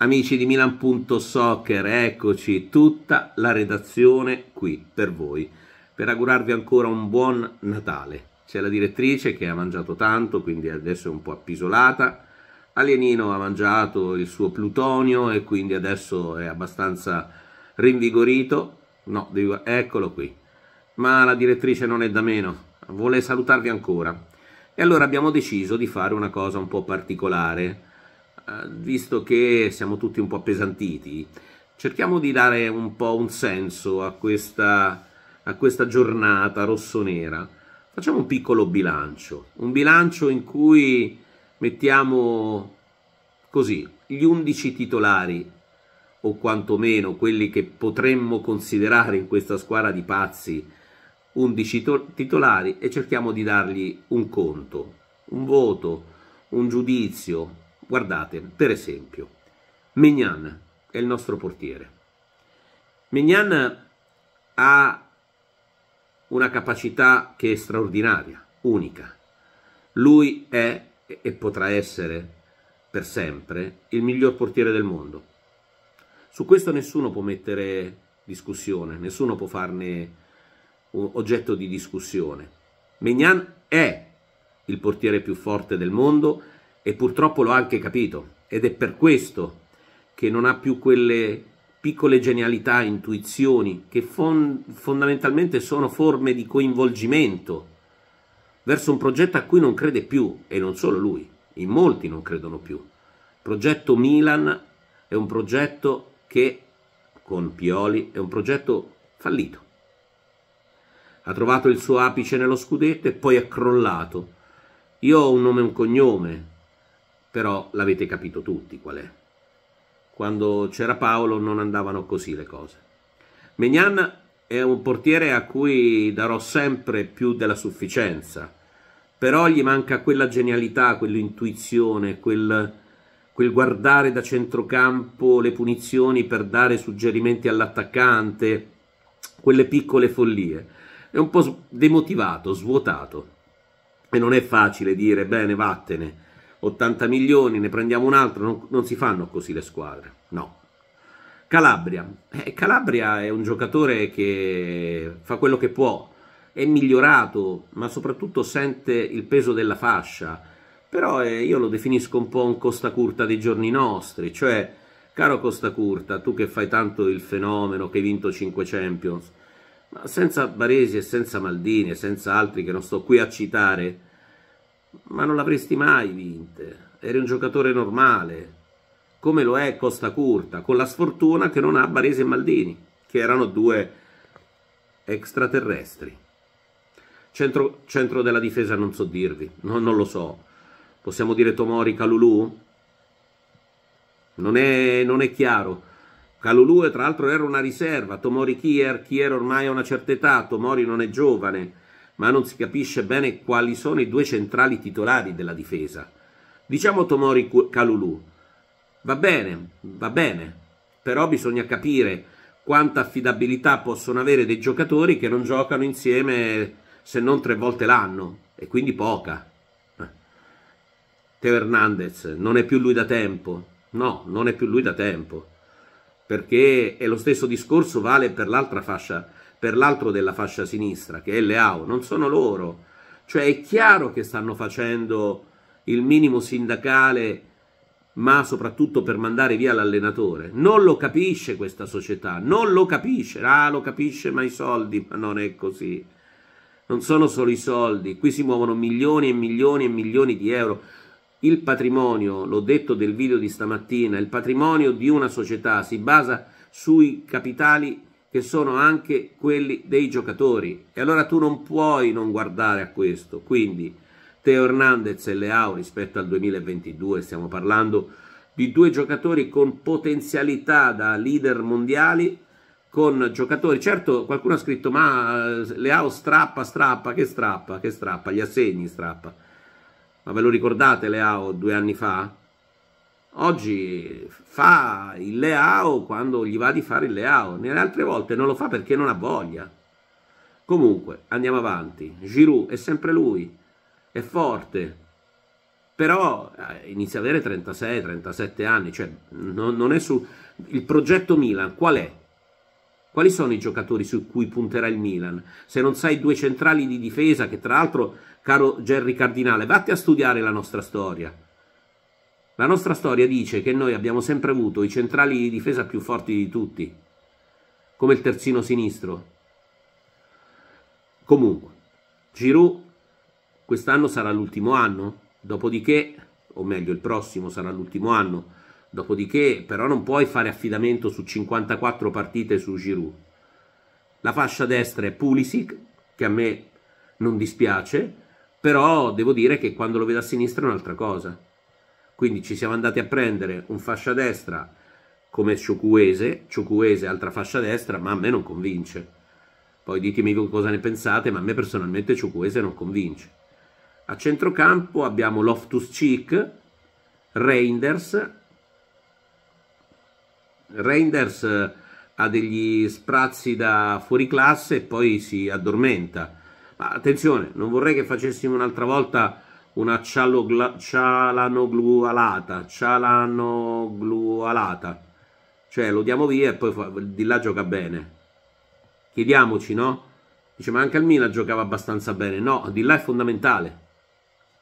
Amici di Milan.soccer, eccoci, tutta la redazione qui per voi, per augurarvi ancora un buon Natale. C'è la direttrice che ha mangiato tanto, quindi adesso è un po' appisolata. Alienino ha mangiato il suo plutonio e quindi adesso è abbastanza rinvigorito. No, eccolo qui. Ma la direttrice non è da meno, vuole salutarvi ancora. E allora abbiamo deciso di fare una cosa un po' particolare eh, visto che siamo tutti un po' appesantiti, cerchiamo di dare un po' un senso a questa, a questa giornata rossonera. Facciamo un piccolo bilancio, un bilancio in cui mettiamo così gli 11 titolari o quantomeno quelli che potremmo considerare in questa squadra di pazzi 11 titolari e cerchiamo di dargli un conto, un voto, un giudizio, Guardate, per esempio, Mignan è il nostro portiere. Mignan ha una capacità che è straordinaria, unica. Lui è e potrà essere per sempre il miglior portiere del mondo. Su questo nessuno può mettere discussione, nessuno può farne oggetto di discussione. Mignan è il portiere più forte del mondo e purtroppo l'ho anche capito ed è per questo che non ha più quelle piccole genialità, intuizioni che fon fondamentalmente sono forme di coinvolgimento verso un progetto a cui non crede più e non solo lui, in molti non credono più. Il progetto Milan è un progetto che con Pioli è un progetto fallito. Ha trovato il suo apice nello scudetto e poi è crollato. Io ho un nome e un cognome, però l'avete capito tutti qual è. Quando c'era Paolo non andavano così le cose. Megnan è un portiere a cui darò sempre più della sufficienza, però gli manca quella genialità, quell'intuizione, quel, quel guardare da centrocampo le punizioni per dare suggerimenti all'attaccante, quelle piccole follie. È un po' demotivato, svuotato. E non è facile dire, bene, vattene 80 milioni, ne prendiamo un altro, non, non si fanno così le squadre, no. Calabria, eh, Calabria è un giocatore che fa quello che può, è migliorato, ma soprattutto sente il peso della fascia, però eh, io lo definisco un po' un Costa Curta dei giorni nostri, cioè, caro Costa Curta, tu che fai tanto il fenomeno, che hai vinto 5 Champions, ma senza Baresi e senza Maldini e senza altri che non sto qui a citare, ma non l'avresti mai vinte. Eri un giocatore normale, come lo è Costa Curta, con la sfortuna che non ha Barese e Maldini, che erano due extraterrestri. Centro, centro della difesa non so dirvi, no, non lo so. Possiamo dire Tomori Calulù? Non è, non è chiaro. Calulù tra l'altro era una riserva, Tomori Kier, Kier ormai ha una certa età, Tomori non è giovane ma non si capisce bene quali sono i due centrali titolari della difesa. Diciamo Tomori Calulù. Va bene, va bene, però bisogna capire quanta affidabilità possono avere dei giocatori che non giocano insieme se non tre volte l'anno, e quindi poca. Teo Hernandez, non è più lui da tempo. No, non è più lui da tempo perché è lo stesso discorso vale per l'altra fascia, per l'altro della fascia sinistra, che è Leao, non sono loro. Cioè è chiaro che stanno facendo il minimo sindacale, ma soprattutto per mandare via l'allenatore. Non lo capisce questa società, non lo capisce. Ah, lo capisce, ma i soldi, ma non è così. Non sono solo i soldi, qui si muovono milioni e milioni e milioni di euro il patrimonio, l'ho detto del video di stamattina, il patrimonio di una società si basa sui capitali che sono anche quelli dei giocatori e allora tu non puoi non guardare a questo. Quindi Teo Hernandez e Leao rispetto al 2022 stiamo parlando di due giocatori con potenzialità da leader mondiali con giocatori. Certo, qualcuno ha scritto: Ma eh, Leao strappa, strappa, che strappa, che strappa, gli assegni strappa ma ve lo ricordate Leao due anni fa? Oggi fa il Leao quando gli va di fare il Leao, nelle altre volte non lo fa perché non ha voglia. Comunque, andiamo avanti. Giroud è sempre lui, è forte, però eh, inizia ad avere 36-37 anni, cioè non, non è su... Il progetto Milan qual è? Quali sono i giocatori su cui punterà il Milan? Se non sai due centrali di difesa, che tra l'altro caro Gerry Cardinale, vatti a studiare la nostra storia. La nostra storia dice che noi abbiamo sempre avuto i centrali di difesa più forti di tutti, come il terzino sinistro. Comunque, Giroud quest'anno sarà l'ultimo anno, dopodiché, o meglio il prossimo sarà l'ultimo anno, dopodiché però non puoi fare affidamento su 54 partite su Giroud. La fascia destra è Pulisic, che a me non dispiace, però devo dire che quando lo vedo a sinistra è un'altra cosa. Quindi ci siamo andati a prendere un fascia destra come Ciucuese, Ciucuese altra fascia destra, ma a me non convince. Poi ditemi cosa ne pensate, ma a me personalmente Ciucuese non convince. A centrocampo abbiamo Loftus Cheek, Reinders. Reinders eh, ha degli sprazzi da fuori classe e poi si addormenta attenzione, non vorrei che facessimo un'altra volta una cialanoglualata, cialanoglualata. Cioè lo diamo via e poi fa, di là gioca bene. Chiediamoci, no? Dice, ma anche al Milan giocava abbastanza bene. No, di là è fondamentale.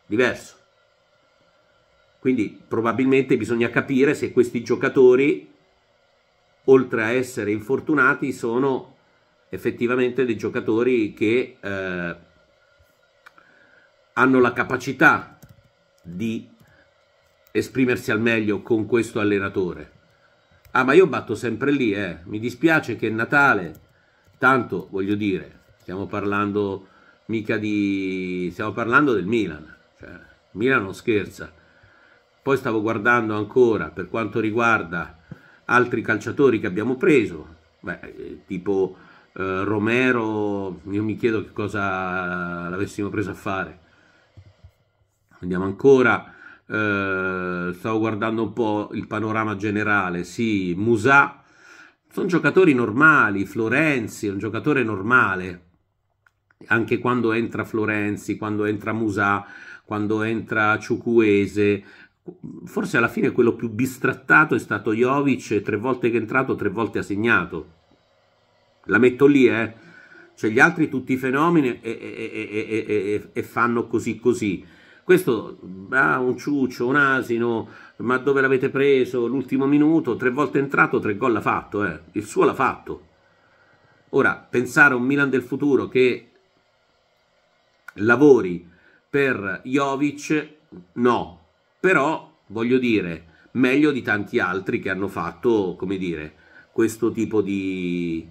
Diverso. Quindi probabilmente bisogna capire se questi giocatori, oltre a essere infortunati, sono effettivamente dei giocatori che eh, hanno la capacità di esprimersi al meglio con questo allenatore. Ah, ma io batto sempre lì, eh. Mi dispiace che è Natale, tanto voglio dire, stiamo parlando mica di... stiamo parlando del Milan, cioè, Milan non scherza. Poi stavo guardando ancora per quanto riguarda altri calciatori che abbiamo preso, beh, eh, tipo eh, Romero, io mi chiedo che cosa l'avessimo preso a fare. Andiamo ancora, eh, stavo guardando un po' il panorama generale, sì, Musà, sono giocatori normali, Florenzi è un giocatore normale, anche quando entra Florenzi, quando entra Musà, quando entra Ciucuese, forse alla fine quello più bistrattato è stato Jovic, tre volte che è entrato, tre volte ha segnato. La metto lì, eh. Cioè gli altri tutti i fenomeni e, e, e, e fanno così così. Questo, ah, un ciuccio, un asino, ma dove l'avete preso? L'ultimo minuto, tre volte entrato, tre gol l'ha fatto, eh. Il suo l'ha fatto. Ora, pensare a un Milan del futuro che lavori per Jovic, no. Però, voglio dire, meglio di tanti altri che hanno fatto, come dire, questo tipo di,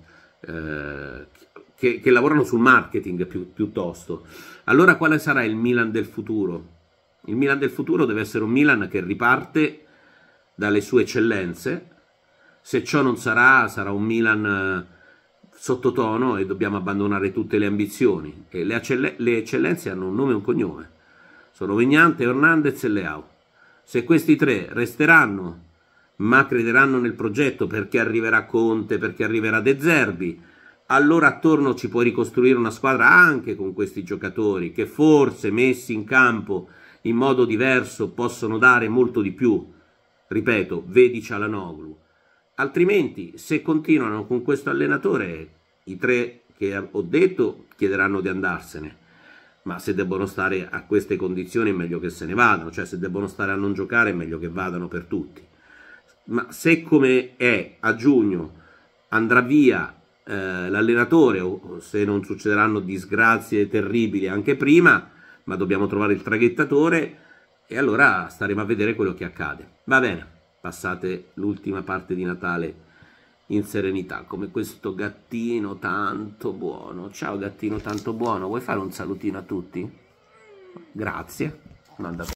eh, che, che, lavorano sul marketing più, piuttosto. Allora quale sarà il Milan del futuro? Il Milan del futuro deve essere un Milan che riparte dalle sue eccellenze, se ciò non sarà sarà un Milan eh, sottotono e dobbiamo abbandonare tutte le ambizioni. E le, accelle- le eccellenze hanno un nome e un cognome, sono Vignante, Hernandez e Leao. Se questi tre resteranno ma crederanno nel progetto perché arriverà Conte, perché arriverà De Zerbi, allora attorno ci puoi ricostruire una squadra anche con questi giocatori che forse messi in campo in modo diverso possono dare molto di più. Ripeto, vedi Cialanoglu. Altrimenti, se continuano con questo allenatore, i tre che ho detto chiederanno di andarsene. Ma se debbono stare a queste condizioni è meglio che se ne vadano, cioè se debbono stare a non giocare è meglio che vadano per tutti ma se come è a giugno andrà via eh, l'allenatore o se non succederanno disgrazie terribili anche prima, ma dobbiamo trovare il traghettatore e allora staremo a vedere quello che accade. Va bene, passate l'ultima parte di Natale in serenità, come questo gattino tanto buono. Ciao gattino tanto buono, vuoi fare un salutino a tutti? Grazie, manda